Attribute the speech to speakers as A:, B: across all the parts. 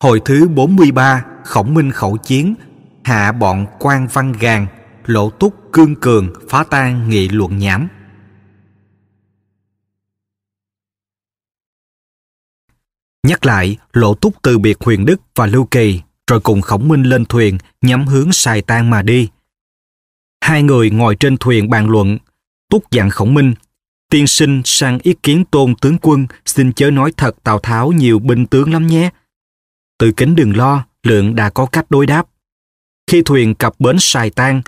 A: Hồi thứ 43, Khổng Minh khẩu chiến, hạ bọn quan văn Gàn, lộ túc cương cường phá tan nghị luận nhảm. Nhắc lại, lộ túc từ biệt Huyền Đức và Lưu Kỳ, rồi cùng Khổng Minh lên thuyền nhắm hướng Sài Tan mà đi. Hai người ngồi trên thuyền bàn luận, túc dặn Khổng Minh, tiên sinh sang ý kiến tôn tướng quân, xin chớ nói thật Tào Tháo nhiều binh tướng lắm nhé, từ kính đường lo, Lượng đã có cách đối đáp. Khi thuyền cập bến Sài Tan,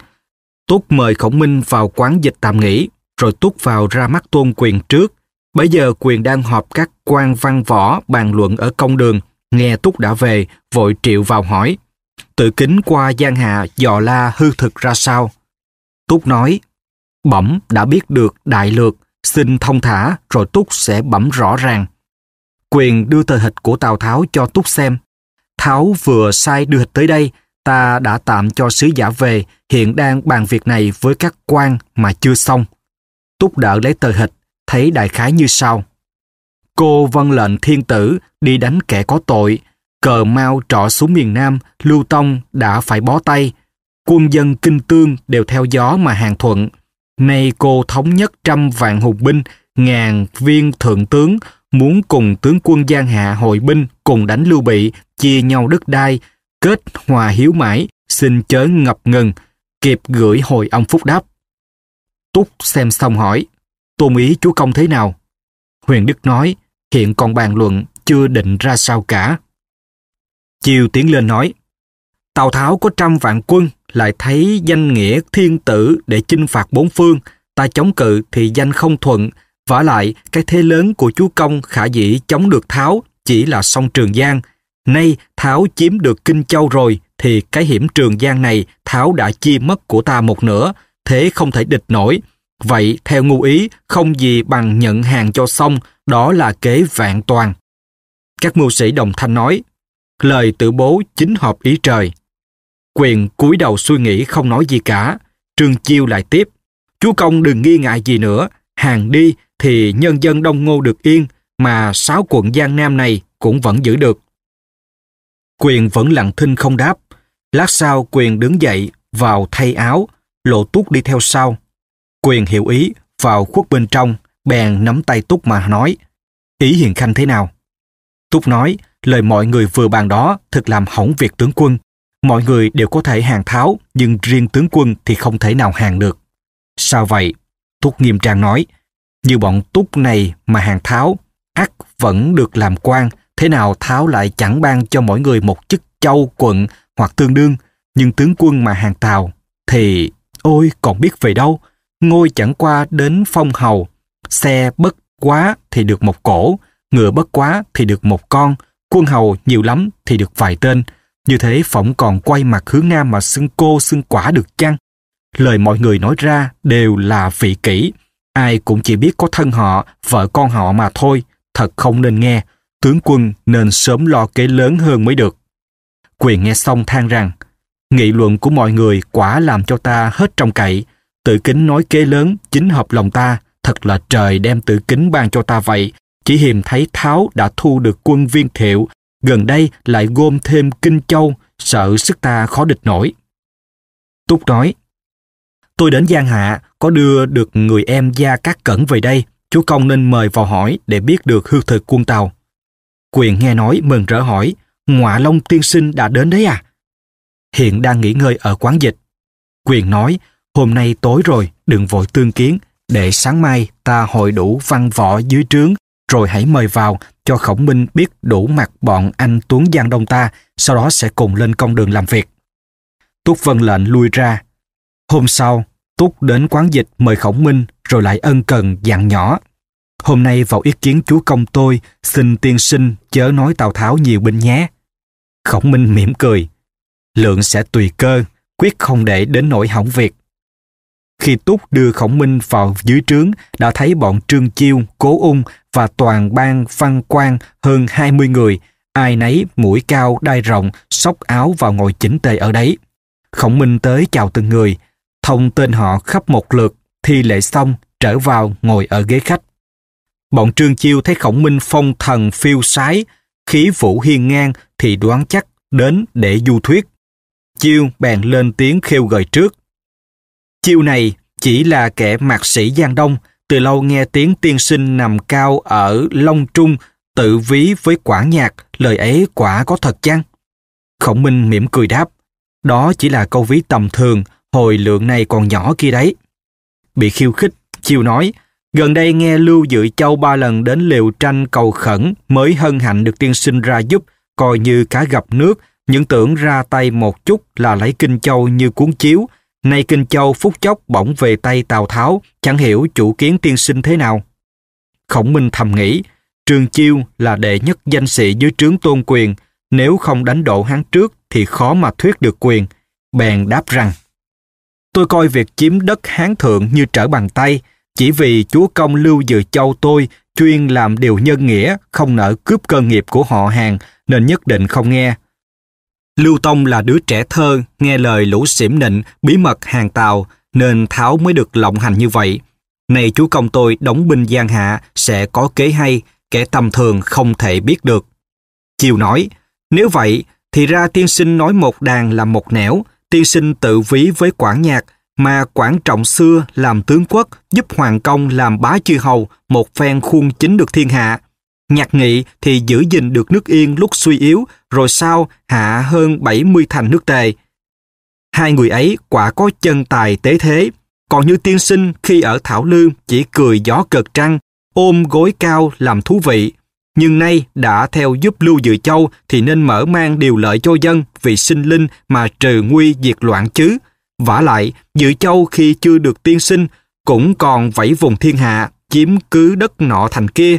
A: Túc mời Khổng Minh vào quán dịch tạm nghỉ, rồi Túc vào ra mắt tôn quyền trước. Bây giờ quyền đang họp các quan văn võ bàn luận ở công đường, nghe Túc đã về, vội triệu vào hỏi. Tự kính qua Giang Hạ dò la hư thực ra sao. Túc nói, bẩm đã biết được đại lược, xin thông thả rồi Túc sẽ bẩm rõ ràng. Quyền đưa tờ hịch của Tào Tháo cho Túc xem, Tháo vừa sai đưa tới đây, ta đã tạm cho sứ giả về, hiện đang bàn việc này với các quan mà chưa xong. Túc đỡ lấy tờ hịch, thấy đại khái như sau. Cô vân lệnh thiên tử đi đánh kẻ có tội, cờ mau trọ xuống miền Nam, Lưu Tông đã phải bó tay. Quân dân kinh tương đều theo gió mà hàng thuận. Nay cô thống nhất trăm vạn hùng binh ngàn viên thượng tướng muốn cùng tướng quân Giang Hạ hội binh cùng đánh Lưu Bị, chia nhau đất đai, kết hòa hiếu mãi, xin chớ ngập ngừng, kịp gửi hồi ông Phúc đáp. Túc xem xong hỏi, tôn ý chúa công thế nào? Huyền Đức nói, hiện còn bàn luận chưa định ra sao cả. Chiều tiến lên nói, Tào Tháo có trăm vạn quân, lại thấy danh nghĩa thiên tử để chinh phạt bốn phương, ta chống cự thì danh không thuận, Vả lại, cái thế lớn của chúa công khả dĩ chống được Tháo chỉ là sông Trường Giang. Nay Tháo chiếm được Kinh Châu rồi thì cái hiểm Trường Giang này Tháo đã chia mất của ta một nửa, thế không thể địch nổi. Vậy theo ngu ý không gì bằng nhận hàng cho xong, đó là kế vạn toàn. Các mưu sĩ đồng thanh nói, lời tự bố chính hợp ý trời. Quyền cúi đầu suy nghĩ không nói gì cả, Trương Chiêu lại tiếp. Chúa Công đừng nghi ngại gì nữa, hàng đi, thì nhân dân Đông Ngô được yên mà sáu quận Giang Nam này cũng vẫn giữ được. Quyền vẫn lặng thinh không đáp. Lát sau Quyền đứng dậy, vào thay áo, lộ túc đi theo sau. Quyền hiểu ý, vào khuất bên trong, bèn nắm tay túc mà nói. Ý Hiền Khanh thế nào? Túc nói, lời mọi người vừa bàn đó thực làm hỏng việc tướng quân. Mọi người đều có thể hàng tháo, nhưng riêng tướng quân thì không thể nào hàng được. Sao vậy? Túc nghiêm trang nói, như bọn túc này mà hàng tháo ắt vẫn được làm quan thế nào tháo lại chẳng ban cho mỗi người một chức châu quận hoặc tương đương nhưng tướng quân mà hàng tàu thì ôi còn biết về đâu ngôi chẳng qua đến phong hầu xe bất quá thì được một cổ ngựa bất quá thì được một con quân hầu nhiều lắm thì được vài tên như thế phỏng còn quay mặt hướng nam mà xưng cô xưng quả được chăng lời mọi người nói ra đều là vị kỷ Ai cũng chỉ biết có thân họ, vợ con họ mà thôi, thật không nên nghe. Tướng quân nên sớm lo kế lớn hơn mới được. Quyền nghe xong than rằng, nghị luận của mọi người quả làm cho ta hết trong cậy. Tự kính nói kế lớn, chính hợp lòng ta, thật là trời đem tự kính ban cho ta vậy. Chỉ hiềm thấy Tháo đã thu được quân viên thiệu, gần đây lại gom thêm kinh châu, sợ sức ta khó địch nổi. Túc nói, tôi đến Giang Hạ, có đưa được người em Gia các Cẩn về đây, chú Công nên mời vào hỏi để biết được hư thực quân Tàu. Quyền nghe nói mừng rỡ hỏi, ngọa long tiên sinh đã đến đấy à? Hiện đang nghỉ ngơi ở quán dịch. Quyền nói, hôm nay tối rồi, đừng vội tương kiến, để sáng mai ta hội đủ văn võ dưới trướng, rồi hãy mời vào cho Khổng Minh biết đủ mặt bọn anh Tuấn Giang Đông ta, sau đó sẽ cùng lên công đường làm việc. Túc Vân lệnh lui ra. Hôm sau, Túc đến quán dịch mời khổng minh rồi lại ân cần dặn nhỏ. Hôm nay vào ý kiến chúa công tôi, xin tiên sinh chớ nói Tào Tháo nhiều binh nhé. Khổng minh mỉm cười. Lượng sẽ tùy cơ, quyết không để đến nỗi hỏng việc. Khi Túc đưa Khổng Minh vào dưới trướng, đã thấy bọn Trương Chiêu, Cố Ung và toàn ban văn quan hơn hai mươi người, ai nấy mũi cao, đai rộng, sóc áo vào ngồi chỉnh tề ở đấy. Khổng Minh tới chào từng người, thông tên họ khắp một lượt, thi lễ xong, trở vào ngồi ở ghế khách. Bọn Trương Chiêu thấy Khổng Minh phong thần phiêu sái, khí vũ hiên ngang thì đoán chắc đến để du thuyết. Chiêu bèn lên tiếng khêu gợi trước. Chiêu này chỉ là kẻ mạc sĩ Giang Đông, từ lâu nghe tiếng tiên sinh nằm cao ở Long Trung tự ví với quả nhạc, lời ấy quả có thật chăng? Khổng Minh mỉm cười đáp, đó chỉ là câu ví tầm thường, hồi lượng này còn nhỏ kia đấy. Bị khiêu khích, Chiêu nói, gần đây nghe Lưu Dự Châu ba lần đến liều tranh cầu khẩn mới hân hạnh được tiên sinh ra giúp, coi như cá gặp nước, những tưởng ra tay một chút là lấy Kinh Châu như cuốn chiếu, nay Kinh Châu phút chốc bỗng về tay Tào Tháo, chẳng hiểu chủ kiến tiên sinh thế nào. Khổng Minh thầm nghĩ, Trương Chiêu là đệ nhất danh sĩ dưới trướng tôn quyền, nếu không đánh đổ hắn trước thì khó mà thuyết được quyền. Bèn đáp rằng, Tôi coi việc chiếm đất Hán Thượng như trở bàn tay, chỉ vì chúa công Lưu Dự Châu tôi chuyên làm điều nhân nghĩa, không nỡ cướp cơ nghiệp của họ hàng, nên nhất định không nghe. Lưu Tông là đứa trẻ thơ, nghe lời lũ xỉm nịnh, bí mật hàng tàu, nên Tháo mới được lộng hành như vậy. nay chúa công tôi đóng binh giang hạ sẽ có kế hay, kẻ tầm thường không thể biết được. Chiều nói, nếu vậy thì ra tiên sinh nói một đàn là một nẻo, tiên sinh tự ví với quản Nhạc mà quản Trọng xưa làm tướng quốc giúp Hoàng Công làm bá chư hầu một phen khuôn chính được thiên hạ. Nhạc nghị thì giữ gìn được nước yên lúc suy yếu rồi sau hạ hơn 70 thành nước tề. Hai người ấy quả có chân tài tế thế. Còn như tiên sinh khi ở Thảo Lương chỉ cười gió cợt trăng, ôm gối cao làm thú vị, nhưng nay đã theo giúp Lưu Dự Châu thì nên mở mang điều lợi cho dân vì sinh linh mà trừ nguy diệt loạn chứ. vả lại, Dự Châu khi chưa được tiên sinh cũng còn vẫy vùng thiên hạ, chiếm cứ đất nọ thành kia.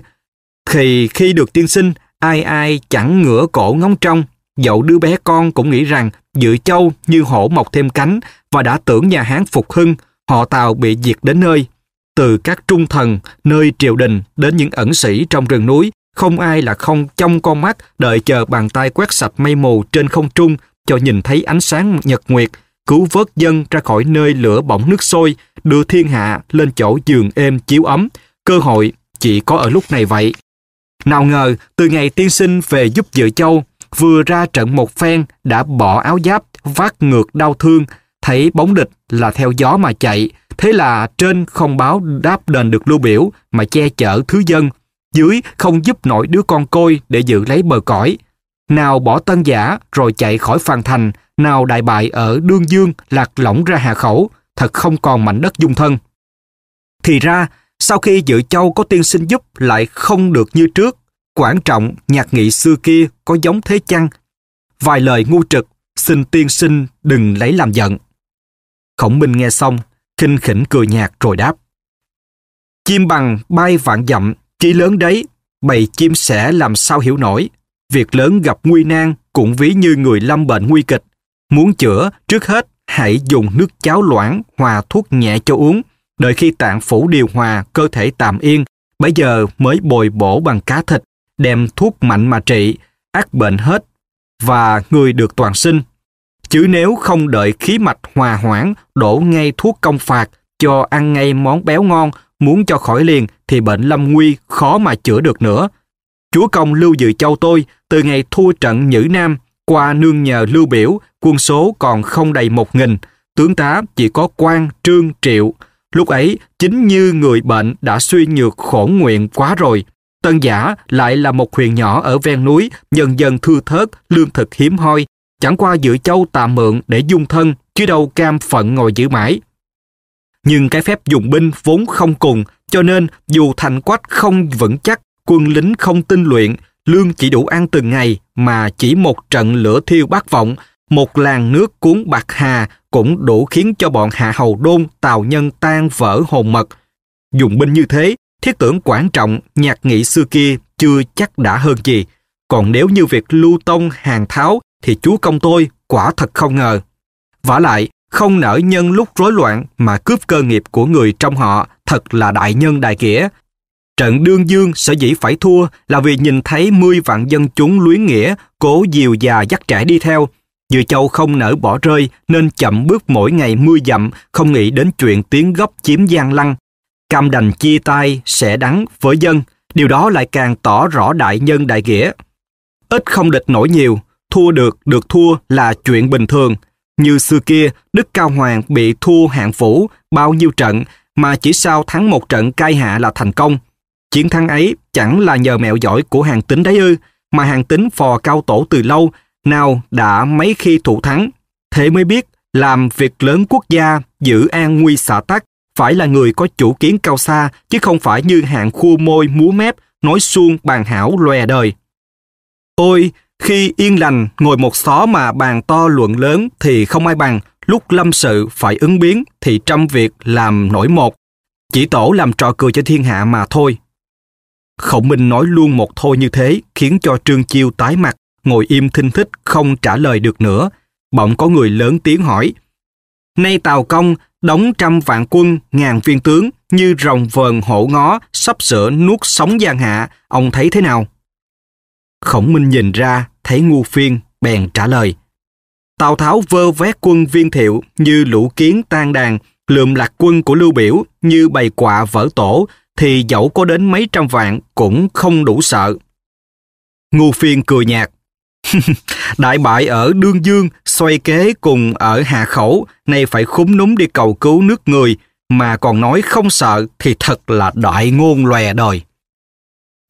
A: Thì khi được tiên sinh, ai ai chẳng ngửa cổ ngóng trong, dẫu đứa bé con cũng nghĩ rằng Dự Châu như hổ mọc thêm cánh và đã tưởng nhà Hán phục hưng, họ Tàu bị diệt đến nơi. Từ các trung thần, nơi triều đình đến những ẩn sĩ trong rừng núi không ai là không trong con mắt đợi chờ bàn tay quét sạch mây mù trên không trung cho nhìn thấy ánh sáng nhật nguyệt, cứu vớt dân ra khỏi nơi lửa bỏng nước sôi, đưa thiên hạ lên chỗ giường êm chiếu ấm. Cơ hội chỉ có ở lúc này vậy. Nào ngờ, từ ngày tiên sinh về giúp Dự Châu, vừa ra trận một phen đã bỏ áo giáp, vác ngược đau thương, thấy bóng địch là theo gió mà chạy, thế là trên không báo đáp đền được lưu biểu mà che chở thứ dân, dưới không giúp nổi đứa con côi để giữ lấy bờ cõi. Nào bỏ tân giả rồi chạy khỏi phàn thành, nào đại bại ở Đương Dương lạc lỏng ra Hà Khẩu, thật không còn mảnh đất dung thân. Thì ra, sau khi dự châu có tiên sinh giúp lại không được như trước, quản trọng nhạc nghị xưa kia có giống thế chăng? Vài lời ngu trực, xin tiên sinh đừng lấy làm giận. Khổng Minh nghe xong, khinh khỉnh cười nhạt rồi đáp. Chim bằng bay vạn dặm, Chí lớn đấy, bầy chim sẻ làm sao hiểu nổi. Việc lớn gặp nguy nan cũng ví như người lâm bệnh nguy kịch. Muốn chữa, trước hết hãy dùng nước cháo loãng hòa thuốc nhẹ cho uống. Đợi khi tạng phủ điều hòa, cơ thể tạm yên, bây giờ mới bồi bổ bằng cá thịt, đem thuốc mạnh mà trị, ác bệnh hết và người được toàn sinh. Chứ nếu không đợi khí mạch hòa hoãn, đổ ngay thuốc công phạt, cho ăn ngay món béo ngon muốn cho khỏi liền thì bệnh lâm nguy khó mà chữa được nữa. Chúa công Lưu Dự Châu tôi từ ngày thua trận Nhữ Nam qua nương nhờ Lưu Biểu, quân số còn không đầy một nghìn, tướng tá chỉ có quan Trương Triệu. Lúc ấy, chính như người bệnh đã suy nhược khổ nguyện quá rồi. Tân Giả lại là một huyện nhỏ ở ven núi, dần dần thưa thớt, lương thực hiếm hoi. Chẳng qua dự châu tạm mượn để dung thân, chứ đâu cam phận ngồi giữ mãi. Nhưng cái phép dùng binh vốn không cùng, cho nên dù thành quách không vững chắc, quân lính không tinh luyện, lương chỉ đủ ăn từng ngày mà chỉ một trận lửa thiêu bát vọng, một làn nước cuốn bạc hà cũng đủ khiến cho bọn hạ hầu đôn tào nhân tan vỡ hồn mật. Dùng binh như thế, thiết tưởng quan trọng nhạc nghị xưa kia chưa chắc đã hơn gì. Còn nếu như việc lưu tông hàng tháo thì chúa công tôi quả thật không ngờ. vả lại, không nỡ nhân lúc rối loạn mà cướp cơ nghiệp của người trong họ thật là đại nhân đại nghĩa. Trận đương dương sở dĩ phải thua là vì nhìn thấy mươi vạn dân chúng luyến nghĩa cố dìu già dắt trẻ đi theo. Dự châu không nỡ bỏ rơi nên chậm bước mỗi ngày mưa dặm không nghĩ đến chuyện tiếng góc chiếm gian lăng. Cam đành chia tay sẽ đắng với dân. Điều đó lại càng tỏ rõ đại nhân đại nghĩa. Ít không địch nổi nhiều, thua được, được thua là chuyện bình thường – như xưa kia, Đức Cao Hoàng bị thua hạng phủ bao nhiêu trận mà chỉ sau thắng một trận cai hạ là thành công. Chiến thắng ấy chẳng là nhờ mẹo giỏi của hàng tính đấy ư, mà hàng tính phò cao tổ từ lâu, nào đã mấy khi thủ thắng. Thế mới biết làm việc lớn quốc gia giữ an nguy xã tắc phải là người có chủ kiến cao xa chứ không phải như hạng khua môi múa mép nói suông bàn hảo lòe đời. Ôi, khi yên lành ngồi một xó mà bàn to luận lớn thì không ai bằng, lúc lâm sự phải ứng biến thì trăm việc làm nổi một. Chỉ tổ làm trò cười cho thiên hạ mà thôi. Khổng Minh nói luôn một thôi như thế khiến cho Trương Chiêu tái mặt, ngồi im thinh thích không trả lời được nữa. Bỗng có người lớn tiếng hỏi. Nay tàu Công đóng trăm vạn quân, ngàn viên tướng như rồng vờn hổ ngó sắp sửa nuốt sống giang hạ, ông thấy thế nào? Khổng Minh nhìn ra thấy ngu phiên, bèn trả lời. Tào Tháo vơ vét quân viên thiệu như lũ kiến tan đàn, lượm lạc quân của Lưu Biểu như bầy quạ vỡ tổ, thì dẫu có đến mấy trăm vạn cũng không đủ sợ. Ngu phiên cười nhạt. Đại bại ở Đương Dương, xoay kế cùng ở Hà Khẩu, nay phải khúm núm đi cầu cứu nước người, mà còn nói không sợ thì thật là đại ngôn lòe đời.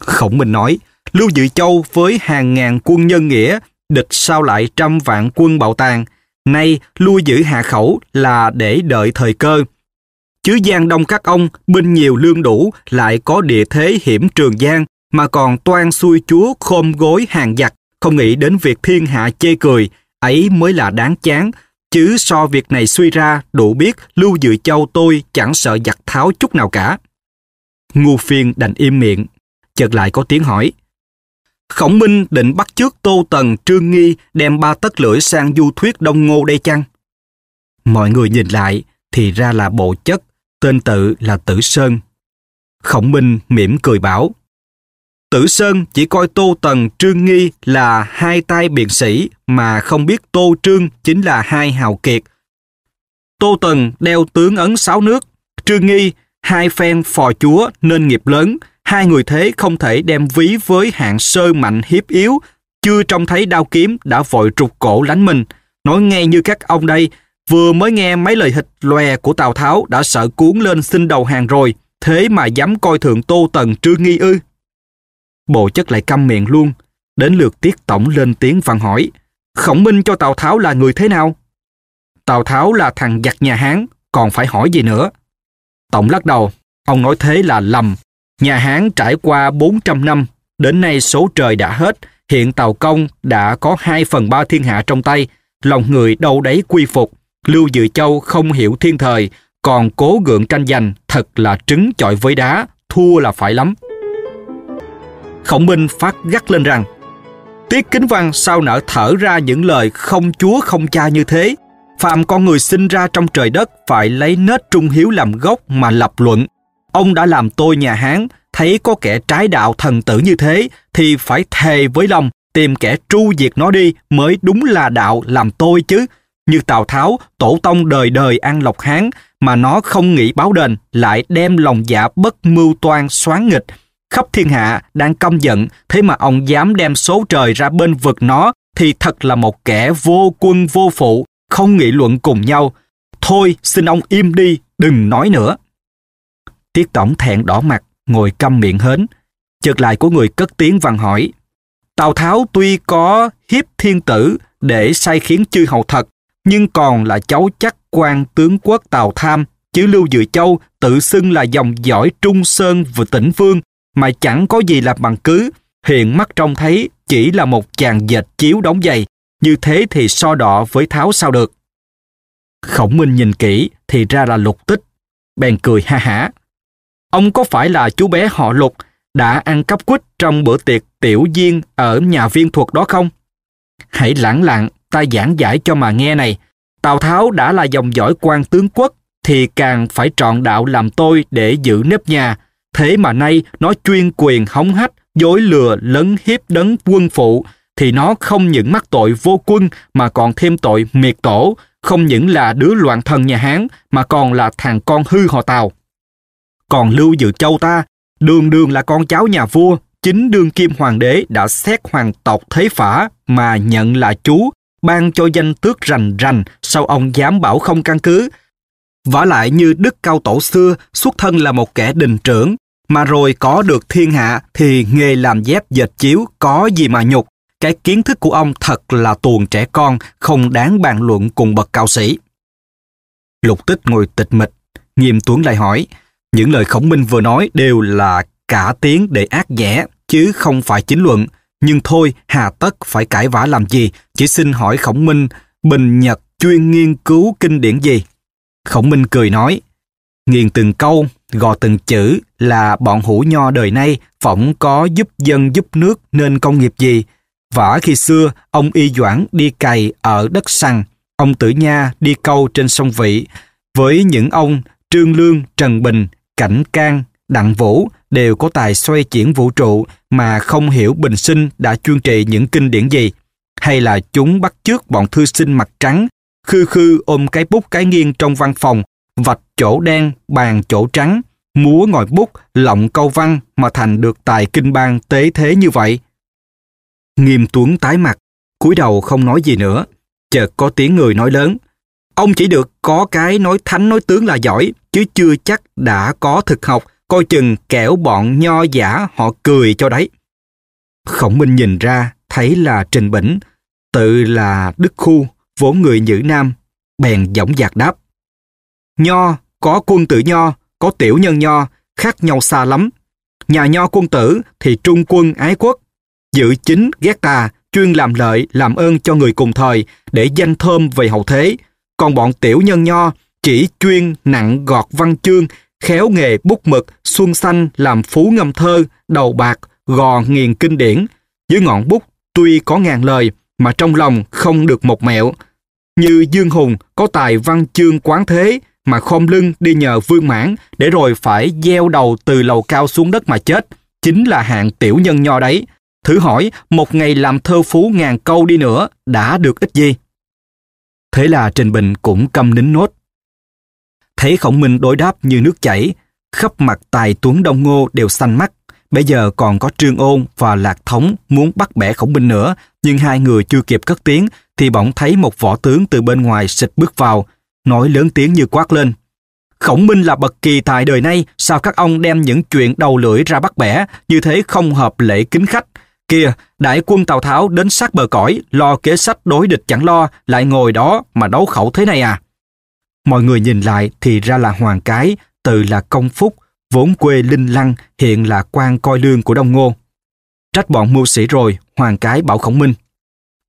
A: Khổng Minh nói, Lưu Dự Châu với hàng ngàn quân nhân nghĩa, địch sao lại trăm vạn quân bạo tàn nay lưu giữ hạ khẩu là để đợi thời cơ. Chứ Giang Đông các ông, binh nhiều lương đủ, lại có địa thế hiểm trường Giang, mà còn toan xuôi chúa khom gối hàng giặc, không nghĩ đến việc thiên hạ chê cười, ấy mới là đáng chán, chứ so việc này suy ra đủ biết lưu dự châu tôi chẳng sợ giặc tháo chút nào cả ngu phiên đành im miệng chợt lại có tiếng hỏi Khổng Minh định bắt chước Tô Tần, Trương Nghi đem ba tấc lưỡi sang du thuyết Đông Ngô đây chăng? Mọi người nhìn lại, thì ra là bộ chất, tên tự là Tử Sơn. Khổng Minh mỉm cười bảo, Tử Sơn chỉ coi Tô Tần, Trương Nghi là hai tay biện sĩ mà không biết Tô Trương chính là hai hào kiệt. Tô Tần đeo tướng ấn sáu nước, Trương Nghi hai phen phò chúa nên nghiệp lớn, Hai người thế không thể đem ví với hạng sơ mạnh hiếp yếu, chưa trông thấy đao kiếm đã vội trục cổ lánh mình. Nói nghe như các ông đây, vừa mới nghe mấy lời hịch lòe của Tào Tháo đã sợ cuốn lên xin đầu hàng rồi, thế mà dám coi thường Tô Tần Trương Nghi ư. Bộ chất lại căm miệng luôn, đến lượt tiết tổng lên tiếng văn hỏi, khổng minh cho Tào Tháo là người thế nào? Tào Tháo là thằng giặc nhà Hán, còn phải hỏi gì nữa? Tổng lắc đầu, ông nói thế là lầm, Nhà Hán trải qua 400 năm, đến nay số trời đã hết, hiện Tàu Công đã có 2 phần 3 thiên hạ trong tay, lòng người đâu đấy quy phục, Lưu Dự Châu không hiểu thiên thời, còn cố gượng tranh giành thật là trứng chọi với đá, thua là phải lắm. Khổng Minh phát gắt lên rằng, Tiết Kính Văn sao nở thở ra những lời không chúa không cha như thế, phạm con người sinh ra trong trời đất phải lấy nết trung hiếu làm gốc mà lập luận Ông đã làm tôi nhà Hán thấy có kẻ trái đạo thần tử như thế thì phải thề với lòng tìm kẻ tru diệt nó đi mới đúng là đạo làm tôi chứ. Như Tào Tháo, tổ tông đời đời ăn lộc Hán mà nó không nghĩ báo đền lại đem lòng dạ bất mưu toan xoán nghịch. Khắp thiên hạ đang căm giận thế mà ông dám đem số trời ra bên vực nó thì thật là một kẻ vô quân vô phụ, không nghị luận cùng nhau. Thôi xin ông im đi, đừng nói nữa. Tiết Tổng thẹn đỏ mặt, ngồi câm miệng hến. Chợt lại của người cất tiếng văn hỏi. Tào Tháo tuy có hiếp thiên tử để sai khiến chư hầu thật, nhưng còn là cháu chắc quan tướng quốc Tào Tham, chứ Lưu Dự Châu tự xưng là dòng dõi Trung Sơn và tỉnh Vương, mà chẳng có gì làm bằng cứ. Hiện mắt trông thấy chỉ là một chàng dệt chiếu đóng giày, như thế thì so đọ với Tháo sao được. Khổng Minh nhìn kỹ thì ra là lục tích, bèn cười ha hả ông có phải là chú bé họ Lục đã ăn cắp quýt trong bữa tiệc tiểu viên ở nhà viên thuật đó không? Hãy lãng lặng, ta giảng giải cho mà nghe này. Tào Tháo đã là dòng dõi quan tướng quốc thì càng phải trọn đạo làm tôi để giữ nếp nhà. Thế mà nay nó chuyên quyền hống hách, dối lừa, lấn hiếp đấng quân phụ thì nó không những mắc tội vô quân mà còn thêm tội miệt tổ, không những là đứa loạn thần nhà Hán mà còn là thằng con hư họ Tào. Còn Lưu giữ Châu ta, đường đường là con cháu nhà vua, chính đương kim hoàng đế đã xét hoàng tộc thế phả mà nhận là chú, ban cho danh tước rành rành, sau ông dám bảo không căn cứ. vả lại như đức cao tổ xưa, xuất thân là một kẻ đình trưởng, mà rồi có được thiên hạ thì nghề làm dép dệt chiếu có gì mà nhục. Cái kiến thức của ông thật là tuồng trẻ con, không đáng bàn luận cùng bậc cao sĩ. Lục tích ngồi tịch mịch, nghiêm tuấn lại hỏi, những lời Khổng Minh vừa nói đều là cả tiếng để ác dẻ, chứ không phải chính luận. Nhưng thôi, hà tất phải cãi vã làm gì, chỉ xin hỏi Khổng Minh, Bình Nhật chuyên nghiên cứu kinh điển gì? Khổng Minh cười nói, nghiền từng câu, gò từng chữ là bọn hủ nho đời nay phỏng có giúp dân giúp nước nên công nghiệp gì. Vả khi xưa, ông Y Doãn đi cày ở đất săn, ông Tử Nha đi câu trên sông Vị. Với những ông Trương Lương, Trần Bình, Cảnh Can, Đặng Vũ đều có tài xoay chuyển vũ trụ mà không hiểu Bình Sinh đã chuyên trị những kinh điển gì, hay là chúng bắt chước bọn thư sinh mặt trắng, khư khư ôm cái bút cái nghiêng trong văn phòng, vạch chỗ đen, bàn chỗ trắng, múa ngòi bút, lọng câu văn mà thành được tài kinh bang tế thế như vậy. Nghiêm Tuấn tái mặt, cúi đầu không nói gì nữa, chợt có tiếng người nói lớn. Ông chỉ được có cái nói thánh nói tướng là giỏi, chứ chưa chắc đã có thực học, coi chừng kẻo bọn nho giả họ cười cho đấy. Khổng Minh nhìn ra, thấy là Trình Bỉnh, tự là Đức Khu, vốn người Nhữ Nam, bèn dõng dạc đáp. Nho, có quân tử nho, có tiểu nhân nho, khác nhau xa lắm. Nhà nho quân tử thì trung quân ái quốc, giữ chính ghét tà, chuyên làm lợi, làm ơn cho người cùng thời để danh thơm về hậu thế. Còn bọn tiểu nhân nho chỉ chuyên nặng gọt văn chương, khéo nghề bút mực, xuân xanh làm phú ngâm thơ, đầu bạc, gò nghiền kinh điển. Dưới ngọn bút tuy có ngàn lời mà trong lòng không được một mẹo. Như Dương Hùng có tài văn chương quán thế mà khom lưng đi nhờ vương mãn để rồi phải gieo đầu từ lầu cao xuống đất mà chết. Chính là hạng tiểu nhân nho đấy. Thử hỏi một ngày làm thơ phú ngàn câu đi nữa đã được ít gì? Thế là Trình Bình cũng câm nín nốt Thấy khổng minh đối đáp như nước chảy, khắp mặt tài tuấn đông ngô đều xanh mắt. Bây giờ còn có Trương Ôn và Lạc Thống muốn bắt bẻ khổng minh nữa, nhưng hai người chưa kịp cất tiếng thì bỗng thấy một võ tướng từ bên ngoài xịt bước vào, nói lớn tiếng như quát lên. Khổng minh là bậc kỳ tài đời nay, sao các ông đem những chuyện đầu lưỡi ra bắt bẻ, như thế không hợp lễ kính khách. Kìa, đại quân Tào Tháo đến sát bờ cõi, lo kế sách đối địch chẳng lo, lại ngồi đó mà đấu khẩu thế này à. Mọi người nhìn lại thì ra là Hoàng Cái, tự là Công Phúc, vốn quê Linh Lăng, hiện là quan coi lương của Đông Ngô. Trách bọn mưu sĩ rồi, Hoàng Cái bảo Khổng Minh.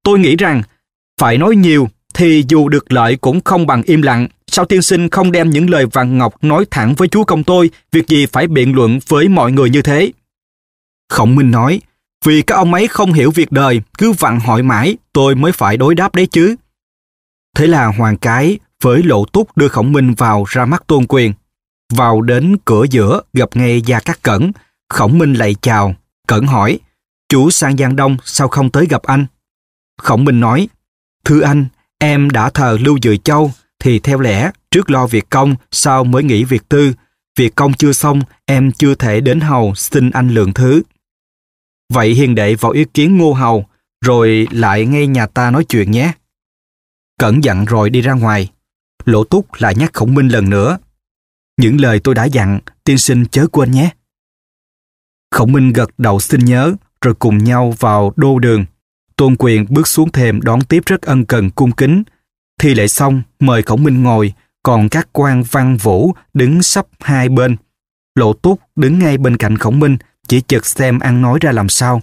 A: Tôi nghĩ rằng, phải nói nhiều thì dù được lợi cũng không bằng im lặng. Sao tiên sinh không đem những lời vàng ngọc nói thẳng với chúa công tôi, việc gì phải biện luận với mọi người như thế? Khổng Minh nói, vì các ông ấy không hiểu việc đời, cứ vặn hỏi mãi, tôi mới phải đối đáp đấy chứ. Thế là Hoàng Cái với lộ túc đưa khổng minh vào ra mắt tôn quyền. Vào đến cửa giữa gặp ngay Gia Cát Cẩn, khổng minh lại chào, Cẩn hỏi, chủ sang Giang Đông sao không tới gặp anh? Khổng minh nói, thưa anh, em đã thờ Lưu Dự Châu thì theo lẽ trước lo việc công sau mới nghĩ việc tư, việc công chưa xong em chưa thể đến hầu xin anh lượng thứ. Vậy hiền đệ vào ý kiến ngô hầu, rồi lại nghe nhà ta nói chuyện nhé. Cẩn dặn rồi đi ra ngoài, Lỗ Túc lại nhắc Khổng Minh lần nữa. Những lời tôi đã dặn, tiên sinh chớ quên nhé. Khổng Minh gật đầu xin nhớ, rồi cùng nhau vào đô đường. Tôn quyền bước xuống thềm đón tiếp rất ân cần cung kính. Thi lễ xong, mời Khổng Minh ngồi, còn các quan văn vũ đứng sắp hai bên. Lỗ Túc đứng ngay bên cạnh Khổng Minh, chỉ chợt xem ăn nói ra làm sao.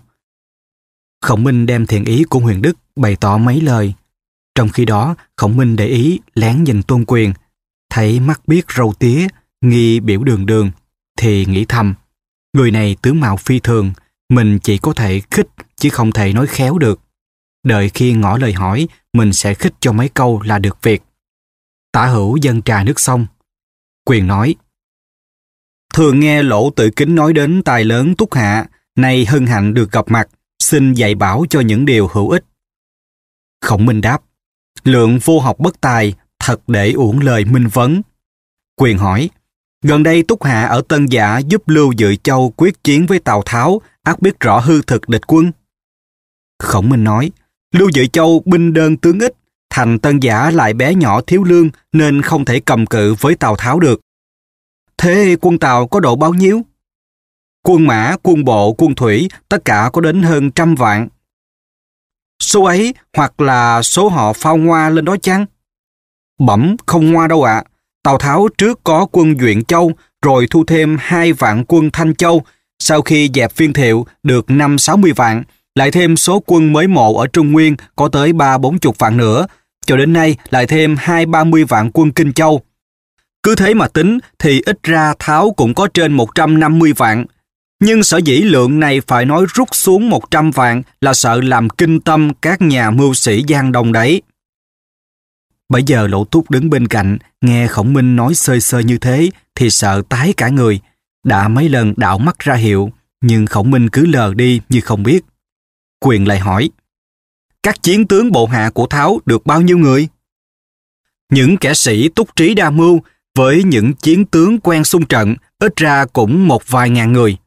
A: Khổng Minh đem thiện ý của Huyền Đức bày tỏ mấy lời, trong khi đó, Khổng Minh để ý lén nhìn Tôn Quyền, thấy mắt biết râu tía, nghi biểu đường đường, thì nghĩ thầm, người này tướng mạo phi thường, mình chỉ có thể khích chứ không thể nói khéo được. Đợi khi ngỏ lời hỏi, mình sẽ khích cho mấy câu là được việc. Tả hữu dân trà nước xong. Quyền nói, Thường nghe lỗ tự kính nói đến tài lớn túc hạ, nay hân hạnh được gặp mặt, xin dạy bảo cho những điều hữu ích. Khổng Minh đáp, lượng vô học bất tài thật để uổng lời minh vấn. Quyền hỏi, gần đây Túc Hạ ở Tân Giả giúp Lưu Dự Châu quyết chiến với Tào Tháo, ác biết rõ hư thực địch quân. Khổng Minh nói, Lưu Dự Châu binh đơn tướng ít, thành Tân Giả lại bé nhỏ thiếu lương nên không thể cầm cự với Tào Tháo được. Thế quân Tàu có độ bao nhiêu? Quân mã, quân bộ, quân thủy, tất cả có đến hơn trăm vạn. Số ấy hoặc là số họ phao ngoa lên đó chăng? Bẩm không ngoa đâu ạ. À. Tào Tháo trước có quân Duyện Châu, rồi thu thêm hai vạn quân Thanh Châu, sau khi dẹp phiên thiệu được năm sáu mươi vạn, lại thêm số quân mới mộ ở Trung Nguyên có tới ba bốn chục vạn nữa, cho đến nay lại thêm hai ba mươi vạn quân Kinh Châu. Cứ thế mà tính thì ít ra Tháo cũng có trên 150 vạn, nhưng sở dĩ lượng này phải nói rút xuống 100 vạn là sợ làm kinh tâm các nhà mưu sĩ gian đồng đấy. Bây giờ Lộ Túc đứng bên cạnh, nghe Khổng Minh nói sơi sơi như thế thì sợ tái cả người. Đã mấy lần đảo mắt ra hiệu, nhưng Khổng Minh cứ lờ đi như không biết. Quyền lại hỏi, các chiến tướng bộ hạ của Tháo được bao nhiêu người? Những kẻ sĩ túc trí đa mưu với những chiến tướng quen xung trận ít ra cũng một vài ngàn người.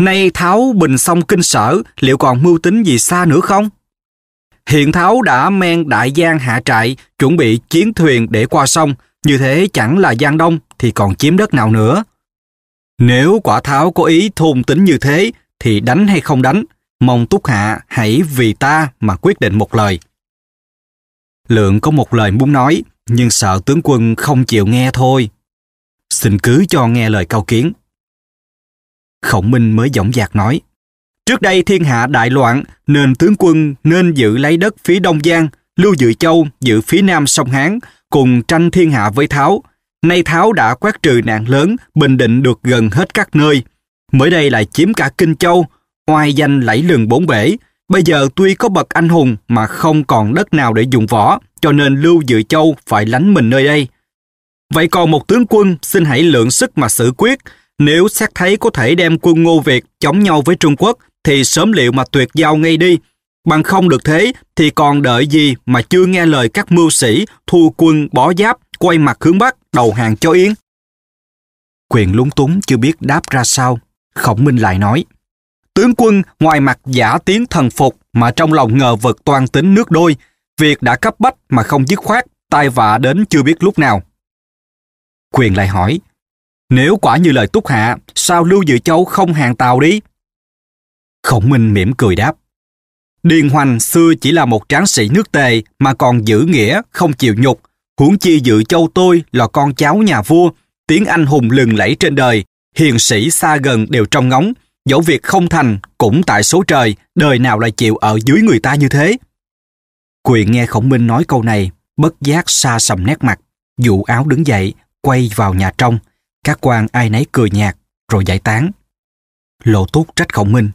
A: Nay Tháo bình xong kinh sở, liệu còn mưu tính gì xa nữa không? Hiện Tháo đã men Đại Giang hạ trại, chuẩn bị chiến thuyền để qua sông, như thế chẳng là Giang Đông thì còn chiếm đất nào nữa. Nếu quả Tháo có ý thôn tính như thế, thì đánh hay không đánh, mong Túc Hạ hãy vì ta mà quyết định một lời. Lượng có một lời muốn nói, nhưng sợ tướng quân không chịu nghe thôi. Xin cứ cho nghe lời cao kiến. Khổng Minh mới dõng dạc nói. Trước đây thiên hạ đại loạn, nên tướng quân nên giữ lấy đất phía Đông Giang, Lưu Dự Châu giữ phía Nam sông Hán, cùng tranh thiên hạ với Tháo. Nay Tháo đã quét trừ nạn lớn, bình định được gần hết các nơi. Mới đây lại chiếm cả Kinh Châu, oai danh lẫy lừng bốn bể. Bây giờ tuy có bậc anh hùng mà không còn đất nào để dùng võ, cho nên Lưu Dự Châu phải lánh mình nơi đây. Vậy còn một tướng quân xin hãy lượng sức mà xử quyết, nếu xét thấy có thể đem quân Ngô Việt chống nhau với Trung Quốc thì sớm liệu mà tuyệt giao ngay đi. Bằng không được thế thì còn đợi gì mà chưa nghe lời các mưu sĩ thu quân bỏ giáp quay mặt hướng Bắc đầu hàng cho Yến. Quyền lúng túng chưa biết đáp ra sao. Khổng Minh lại nói tướng quân ngoài mặt giả tiếng thần phục mà trong lòng ngờ vực toan tính nước đôi, việc đã cấp bách mà không dứt khoát, tai vạ đến chưa biết lúc nào. Quyền lại hỏi, nếu quả như lời túc hạ, sao Lưu Dự Châu không hàng tàu đi? Khổng Minh mỉm cười đáp. Điền Hoành xưa chỉ là một tráng sĩ nước tề mà còn giữ nghĩa, không chịu nhục. Huống chi Dự Châu tôi là con cháu nhà vua, tiếng anh hùng lừng lẫy trên đời, hiền sĩ xa gần đều trong ngóng. Dẫu việc không thành cũng tại số trời, đời nào lại chịu ở dưới người ta như thế. Quyền nghe Khổng Minh nói câu này, bất giác xa sầm nét mặt, dụ áo đứng dậy, quay vào nhà trong. Các quan ai nấy cười nhạt rồi giải tán. Lộ túc trách khổng minh.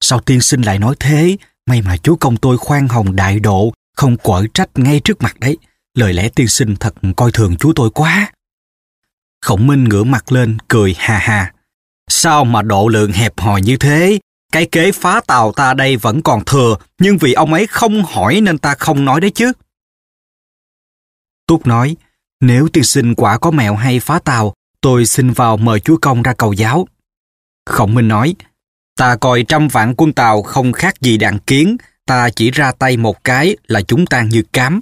A: Sao tiên sinh lại nói thế? May mà chú công tôi khoan hồng đại độ, không quở trách ngay trước mặt đấy. Lời lẽ tiên sinh thật coi thường chú tôi quá. Khổng minh ngửa mặt lên, cười hà hà. Sao mà độ lượng hẹp hòi như thế? Cái kế phá tàu ta đây vẫn còn thừa, nhưng vì ông ấy không hỏi nên ta không nói đấy chứ. Túc nói, nếu tiên sinh quả có mẹo hay phá tàu, tôi xin vào mời chúa công ra cầu giáo. Khổng Minh nói, ta coi trăm vạn quân Tàu không khác gì đạn kiến, ta chỉ ra tay một cái là chúng tan như cám.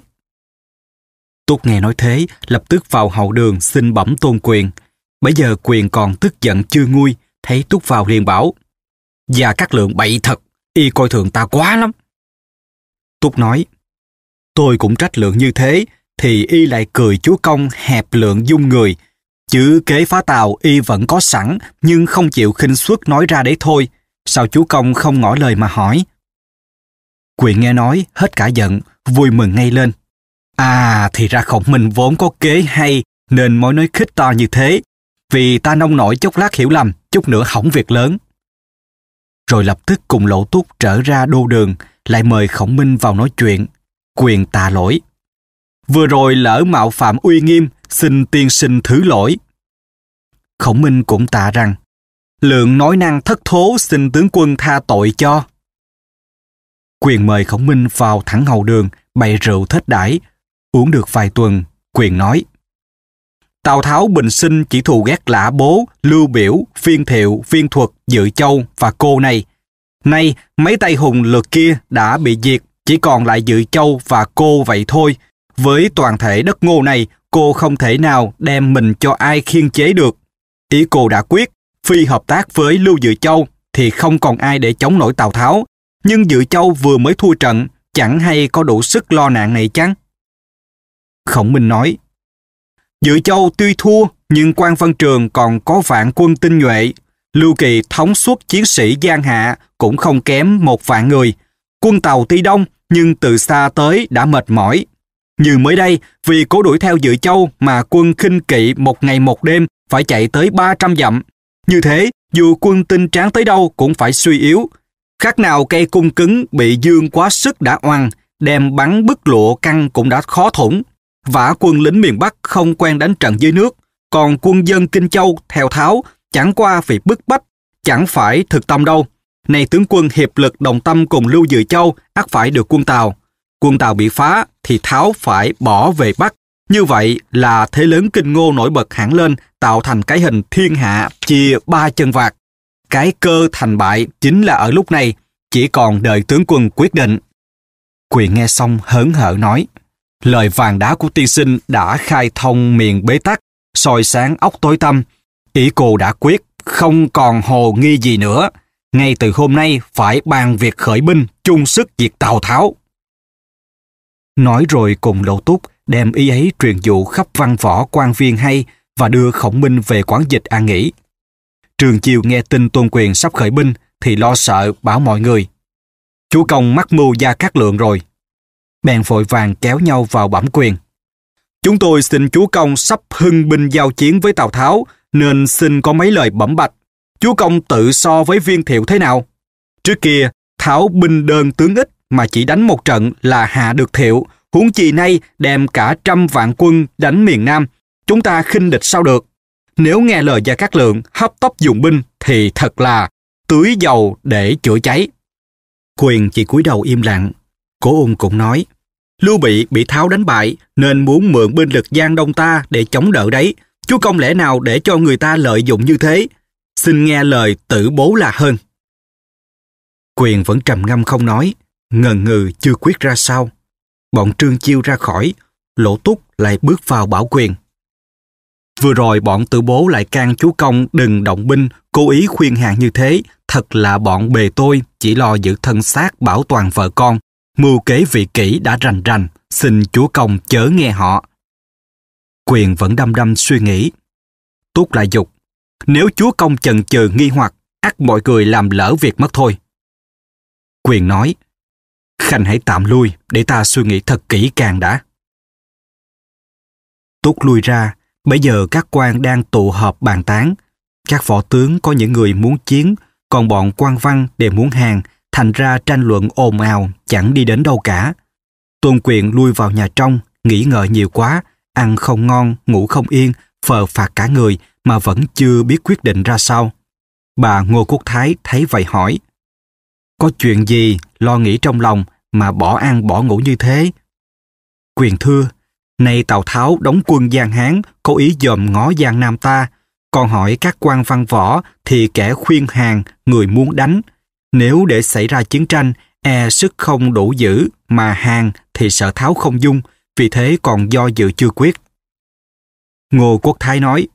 A: Túc nghe nói thế, lập tức vào hậu đường xin bẩm tôn quyền. Bấy giờ quyền còn tức giận chưa nguôi, thấy Túc vào liền bảo, và các lượng bậy thật, y coi thường ta quá lắm. Túc nói, tôi cũng trách lượng như thế, thì y lại cười chúa công hẹp lượng dung người, Chữ kế phá tàu y vẫn có sẵn nhưng không chịu khinh suất nói ra đấy thôi. Sao chú Công không ngỏ lời mà hỏi? Quyền nghe nói hết cả giận, vui mừng ngay lên. À thì ra khổng minh vốn có kế hay nên mới nói khích to như thế. Vì ta nông nổi chốc lát hiểu lầm, chút nữa hỏng việc lớn. Rồi lập tức cùng lỗ túc trở ra đô đường, lại mời khổng minh vào nói chuyện. Quyền tạ lỗi. Vừa rồi lỡ mạo phạm uy nghiêm, xin tiên sinh thứ lỗi. Khổng Minh cũng tạ rằng, lượng nói năng thất thố xin tướng quân tha tội cho. Quyền mời Khổng Minh vào thẳng hầu đường, bày rượu thết đãi uống được vài tuần, Quyền nói. Tào Tháo bình sinh chỉ thù ghét lã bố, lưu biểu, phiên thiệu, phiên thuật, dự châu và cô này. Nay, mấy tay hùng lượt kia đã bị diệt, chỉ còn lại dự châu và cô vậy thôi, với toàn thể đất ngô này, cô không thể nào đem mình cho ai khiên chế được. Ý cô đã quyết, phi hợp tác với Lưu Dự Châu thì không còn ai để chống nổi Tào Tháo. Nhưng Dự Châu vừa mới thua trận, chẳng hay có đủ sức lo nạn này chăng? Khổng Minh nói, Dự Châu tuy thua, nhưng quan văn trường còn có vạn quân tinh nhuệ. Lưu Kỳ thống suốt chiến sĩ Giang Hạ cũng không kém một vạn người. Quân Tàu tuy đông, nhưng từ xa tới đã mệt mỏi, như mới đây, vì cố đuổi theo dự châu mà quân khinh kỵ một ngày một đêm phải chạy tới 300 dặm. Như thế, dù quân tinh tráng tới đâu cũng phải suy yếu. Khác nào cây cung cứng bị dương quá sức đã oằn, đem bắn bức lụa căng cũng đã khó thủng. Vả quân lính miền Bắc không quen đánh trận dưới nước, còn quân dân Kinh Châu theo tháo chẳng qua vì bức bách, chẳng phải thực tâm đâu. Này tướng quân hiệp lực đồng tâm cùng Lưu Dự Châu ác phải được quân Tàu. Quân Tàu bị phá, thì Tháo phải bỏ về Bắc. Như vậy là thế lớn kinh ngô nổi bật hẳn lên tạo thành cái hình thiên hạ chia ba chân vạc. Cái cơ thành bại chính là ở lúc này, chỉ còn đợi tướng quân quyết định. Quyền nghe xong hớn hở nói, lời vàng đá của tiên sinh đã khai thông miền bế tắc, soi sáng ốc tối tâm. Ý cô đã quyết, không còn hồ nghi gì nữa. Ngay từ hôm nay phải bàn việc khởi binh, chung sức diệt Tào Tháo. Nói rồi cùng Đậu Túc đem ý ấy truyền dụ khắp văn võ quan viên hay và đưa Khổng Minh về quán dịch an nghỉ. Trường Chiều nghe tin Tôn Quyền sắp khởi binh thì lo sợ bảo mọi người. Chúa Công mắc mưu gia các lượng rồi. Bèn vội vàng kéo nhau vào bẩm quyền. Chúng tôi xin Chúa Công sắp hưng binh giao chiến với Tào Tháo nên xin có mấy lời bẩm bạch. Chúa Công tự so với viên thiệu thế nào? Trước kia, Tháo binh đơn tướng ít, mà chỉ đánh một trận là hạ được thiệu, huống chi nay đem cả trăm vạn quân đánh miền Nam, chúng ta khinh địch sao được. Nếu nghe lời Gia Cát Lượng hấp tấp dùng binh thì thật là tưới dầu để chữa cháy. Quyền chỉ cúi đầu im lặng, Cố Ung cũng nói, Lưu Bị bị Tháo đánh bại nên muốn mượn binh lực Giang Đông ta để chống đỡ đấy, Chú công lẽ nào để cho người ta lợi dụng như thế. Xin nghe lời tử bố là hơn. Quyền vẫn trầm ngâm không nói, ngần ngừ chưa quyết ra sao. Bọn Trương Chiêu ra khỏi, Lỗ Túc lại bước vào bảo quyền. Vừa rồi bọn tự bố lại can chú công đừng động binh, cố ý khuyên hàng như thế, thật là bọn bề tôi chỉ lo giữ thân xác bảo toàn vợ con, mưu kế vị kỹ đã rành rành, xin chúa công chớ nghe họ. Quyền vẫn đăm đăm suy nghĩ. Túc lại dục, nếu chúa công chần chừ nghi hoặc, ắt mọi người làm lỡ việc mất thôi. Quyền nói, Khanh hãy tạm lui để ta suy nghĩ thật kỹ càng đã. Túc lui ra, bây giờ các quan đang tụ họp bàn tán. Các võ tướng có những người muốn chiến, còn bọn quan văn đều muốn hàng, thành ra tranh luận ồn ào, chẳng đi đến đâu cả. Tôn quyền lui vào nhà trong, nghĩ ngợi nhiều quá, ăn không ngon, ngủ không yên, phờ phạt cả người mà vẫn chưa biết quyết định ra sao. Bà Ngô Quốc Thái thấy vậy hỏi. Có chuyện gì lo nghĩ trong lòng mà bỏ ăn bỏ ngủ như thế. Quyền thưa, nay Tào Tháo đóng quân Giang Hán, cố ý dòm ngó Giang Nam ta, còn hỏi các quan văn võ thì kẻ khuyên hàng, người muốn đánh. Nếu để xảy ra chiến tranh, e sức không đủ giữ, mà hàng thì sợ Tháo không dung, vì thế còn do dự chưa quyết. Ngô Quốc Thái nói,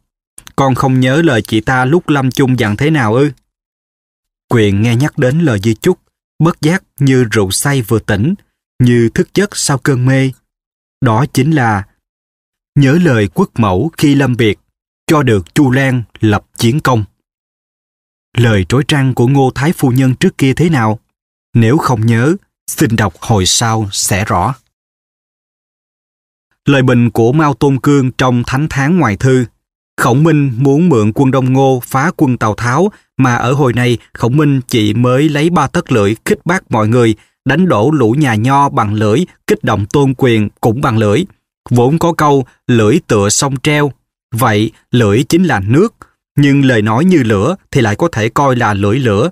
A: con không nhớ lời chị ta lúc lâm chung dặn thế nào ư? Quyền nghe nhắc đến lời Di Chúc, bất giác như rượu say vừa tỉnh, như thức giấc sau cơn mê. Đó chính là nhớ lời quốc mẫu khi lâm biệt, cho được Chu Lan lập chiến công. Lời trối trăng của Ngô Thái Phu Nhân trước kia thế nào? Nếu không nhớ, xin đọc hồi sau sẽ rõ. Lời bình của Mao Tôn Cương trong Thánh Tháng ngoài Thư Khổng Minh muốn mượn quân Đông Ngô phá quân Tào Tháo, mà ở hồi này Khổng Minh chỉ mới lấy ba tấc lưỡi kích bác mọi người, đánh đổ lũ nhà nho bằng lưỡi, kích động tôn quyền cũng bằng lưỡi. Vốn có câu lưỡi tựa sông treo, vậy lưỡi chính là nước, nhưng lời nói như lửa thì lại có thể coi là lưỡi lửa.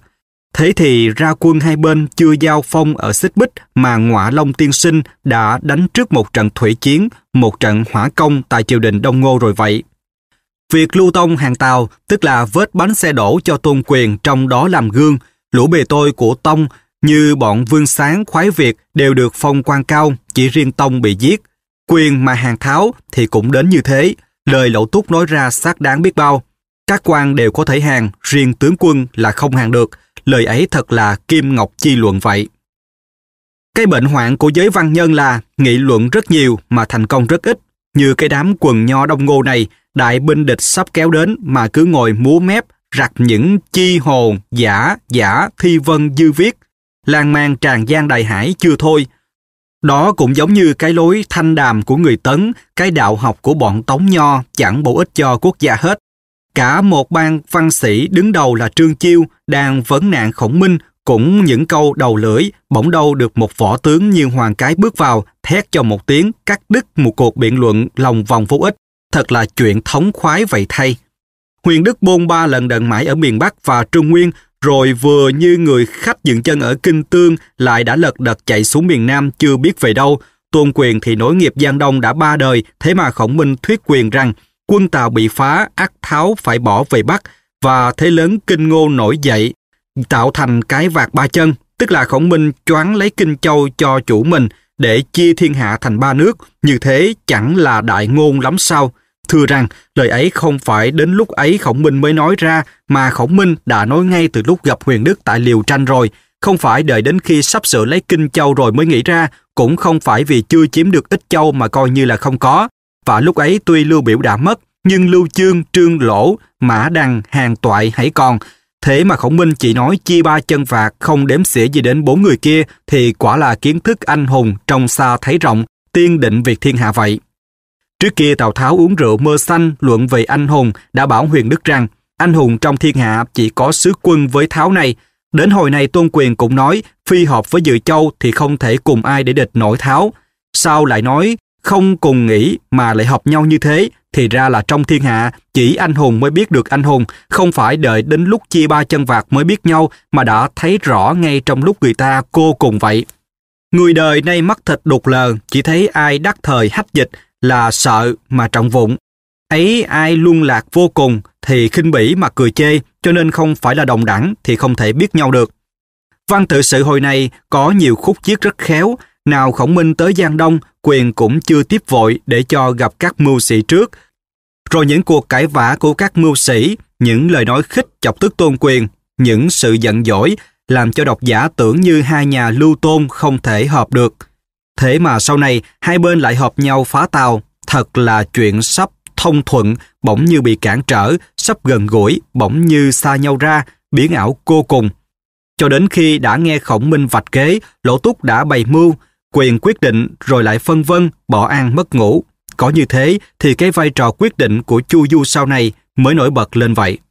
A: Thế thì ra quân hai bên chưa giao phong ở Xích Bích mà Ngọa Long Tiên Sinh đã đánh trước một trận thủy chiến, một trận hỏa công tại triều đình Đông Ngô rồi vậy. Việc lưu tông hàng tàu, tức là vết bánh xe đổ cho tôn quyền trong đó làm gương, lũ bề tôi của tông như bọn vương sáng khoái Việt đều được phong quan cao, chỉ riêng tông bị giết. Quyền mà hàng tháo thì cũng đến như thế, lời lậu túc nói ra xác đáng biết bao. Các quan đều có thể hàng, riêng tướng quân là không hàng được, lời ấy thật là kim ngọc chi luận vậy. Cái bệnh hoạn của giới văn nhân là nghị luận rất nhiều mà thành công rất ít, như cái đám quần nho đông ngô này đại binh địch sắp kéo đến mà cứ ngồi múa mép, rặt những chi hồn, giả, giả, thi vân dư viết. Lan man tràn gian đại hải chưa thôi. Đó cũng giống như cái lối thanh đàm của người Tấn, cái đạo học của bọn Tống Nho chẳng bổ ích cho quốc gia hết. Cả một ban văn sĩ đứng đầu là Trương Chiêu đang vấn nạn khổng minh cũng những câu đầu lưỡi, bỗng đâu được một võ tướng như Hoàng Cái bước vào, thét cho một tiếng, cắt đứt một cuộc biện luận lòng vòng vô ích. Thật là chuyện thống khoái vậy thay. Huyền Đức bôn ba lần đần mãi ở miền Bắc và Trung Nguyên, rồi vừa như người khách dựng chân ở Kinh Tương lại đã lật đật chạy xuống miền Nam chưa biết về đâu. Tôn quyền thì nối nghiệp Giang Đông đã ba đời, thế mà Khổng Minh thuyết quyền rằng quân Tàu bị phá, ác tháo phải bỏ về Bắc và thế lớn Kinh Ngô nổi dậy, tạo thành cái vạt ba chân, tức là Khổng Minh choáng lấy Kinh Châu cho chủ mình, để chia thiên hạ thành ba nước, như thế chẳng là đại ngôn lắm sao? Thưa rằng, lời ấy không phải đến lúc ấy Khổng Minh mới nói ra, mà Khổng Minh đã nói ngay từ lúc gặp Huyền Đức tại Liều Tranh rồi, không phải đợi đến khi sắp sửa lấy Kinh Châu rồi mới nghĩ ra, cũng không phải vì chưa chiếm được ít châu mà coi như là không có. Và lúc ấy tuy Lưu Biểu đã mất, nhưng Lưu Chương, Trương Lỗ, Mã đăng Hàng Toại hãy còn, Thế mà Khổng Minh chỉ nói chia ba chân phạt không đếm xỉa gì đến bốn người kia thì quả là kiến thức anh hùng trong xa thấy rộng, tiên định việc thiên hạ vậy. Trước kia Tào Tháo uống rượu mơ xanh luận về anh hùng đã bảo Huyền Đức rằng anh hùng trong thiên hạ chỉ có sứ quân với Tháo này. Đến hồi này Tôn Quyền cũng nói phi hợp với Dự Châu thì không thể cùng ai để địch nổi Tháo. Sao lại nói không cùng nghĩ mà lại hợp nhau như thế thì ra là trong thiên hạ chỉ anh hùng mới biết được anh hùng, không phải đợi đến lúc chia ba chân vạc mới biết nhau mà đã thấy rõ ngay trong lúc người ta cô cùng vậy. Người đời nay mắt thịt đục lờ, chỉ thấy ai đắc thời hách dịch là sợ mà trọng vụng. Ấy ai luân lạc vô cùng thì khinh bỉ mà cười chê, cho nên không phải là đồng đẳng thì không thể biết nhau được. Văn tự sự hồi này có nhiều khúc chiết rất khéo, nào Khổng Minh tới Giang Đông, quyền cũng chưa tiếp vội để cho gặp các mưu sĩ trước, rồi những cuộc cãi vã của các mưu sĩ, những lời nói khích chọc tức tôn quyền, những sự giận dỗi làm cho độc giả tưởng như hai nhà lưu tôn không thể hợp được. Thế mà sau này hai bên lại hợp nhau phá tàu, thật là chuyện sắp thông thuận, bỗng như bị cản trở, sắp gần gũi, bỗng như xa nhau ra, biến ảo cô cùng. Cho đến khi đã nghe khổng minh vạch kế, lỗ túc đã bày mưu, quyền quyết định rồi lại phân vân, bỏ ăn mất ngủ, có như thế thì cái vai trò quyết định của Chu Du sau này mới nổi bật lên vậy.